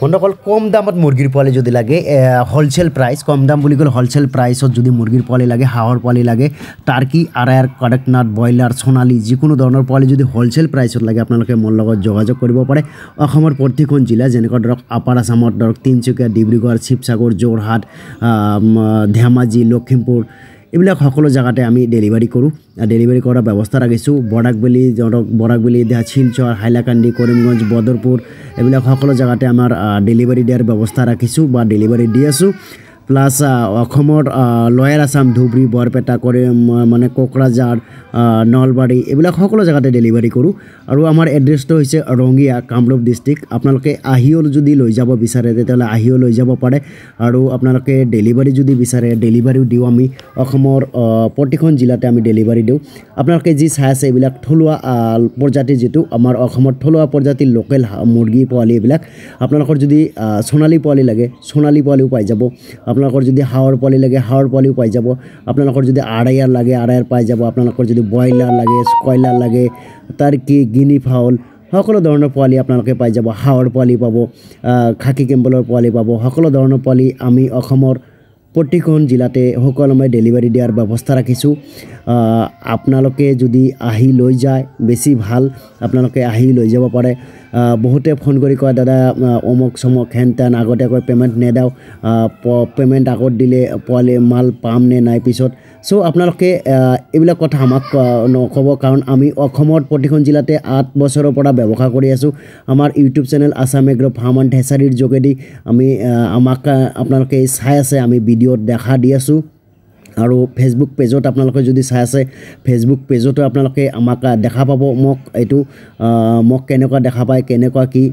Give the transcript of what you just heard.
বন্ধুসকল কম দামত মুরগির পোয়ালি যদি লাগে হোলসেল প্রাইস কম দাম বলে গেলে হোলসেল প্রাইসত যদি মুরগির পোয়ালি লাগে হাওয়ার পোয়ালি লাগে টার্কি আড়ায়ার কড়কনাথ ব্রয়লার সোনালি যিকোনো ধরনের পোয়ালি যদি হোলসেল প্রাইসত লাগে আপনাদের মোর যোগাযোগ করবেন অসমের প্রতিখন জেলা যে ধরক আপার আসামত ধরক তিনচুকিয়া ডিব্রুগড় শিবসাগর যোরহাট ধেমাজি লক্ষিমপুর এইবিলাক সকলো জেগাতে আমি ডেলিভাৰী কৰোঁ ডেলিভাৰী কৰাৰ ব্যৱস্থা ৰাখিছোঁ বৰাকবেলি ধৰক বৰাকবেলি এতিয়া শিলচৰ হাইলাকান্দি কৰিমগঞ্জ বদৰপুৰ এইবিলাক সকলো জেগাতে আমাৰ ডেলিভাৰী দিয়াৰ ব্যৱস্থা ৰাখিছোঁ বা ডেলিভাৰী দি আছোঁ প্লাছ অসমৰ লয়েৰ আছাম ধুবুৰী বৰপেটা কৰি মানে কোকৰাঝাৰ নলবাৰী এইবিলাক সকলো জেগাতে ডেলিভাৰী কৰোঁ আৰু আমাৰ এড্ৰেছটো হৈছে ৰঙিয়া কামৰূপ ডিষ্ট্ৰিক্ট আপোনালোকে আহিও যদি লৈ যাব বিচাৰে তেতিয়াহ'লে আহিও লৈ যাব পাৰে আৰু আপোনালোকে ডেলিভাৰী যদি বিচাৰে ডেলিভাৰীও দিওঁ আমি অসমৰ প্ৰতিখন জিলাতে আমি ডেলিভাৰী দিওঁ আপোনালোকে যি চাই আছে এইবিলাক থলুৱা প্ৰজাতি যিটো আমাৰ অসমত থলুৱা প্ৰজাতিৰ লোকেল মুৰ্গী পোৱালি এইবিলাক আপোনালোকৰ যদি সোণালী পোৱালি লাগে সোণালী পোৱালিও পাই যাব আপোনালোকৰ যদি হাঁহৰ পোৱালি লাগে হাঁহৰ পোৱালিও পাই যাব আপোনালোকৰ যদি আড়াইয়াৰ লাগে আইয়াৰ পাই যাব আপোনালোকৰ যদি ব্ৰইলাৰ লাগে কয়লাৰ লাগে টাৰ্কি গিনি ফাউল সকলো ধৰণৰ পোৱালি আপোনালোকে পাই যাব হাঁহৰ পোৱালি পাব খাকী কেম্বলৰ পোৱালি পাব সকলো ধৰণৰ পোৱালি আমি অসমৰ প্ৰতিখন জিলাতে সকলোময় ডেলিভাৰী দিয়াৰ ব্যৱস্থা ৰাখিছোঁ আপোনালোকে যদি আহি লৈ যায় বেছি ভাল আপোনালোকে আহি লৈ যাব পাৰে বহুতে ফোন কৰি কয় দাদা অমুক চমুক হেন তেন আগতে কয় পে'মেণ্ট নেদাওঁ পে'মেণ্ট আগত দিলে পোৱালি মাল পাম নে নাই পিছত চ' আপোনালোকে এইবিলাক কথা আমাক নক'ব কাৰণ আমি অসমৰ প্ৰতিখন জিলাতে আঠ বছৰৰ পৰা ব্যৱসায় কৰি আছোঁ আমাৰ YouTube channel Assam agro' farm and ঠেচাৰীৰ যোগেদি আমি আমাক আপোনালোকে চাই আছে আমি ভিডিঅ'ত দেখা দি আছোঁ আৰু ফেচবুক পেজত আপোনালোকে যদি চাই আছে ফেচবুক পেজতো আপোনালোকে আমাক দেখা পাব মোক এইটো মোক কেনেকুৱা দেখা পায় কেনেকুৱা কি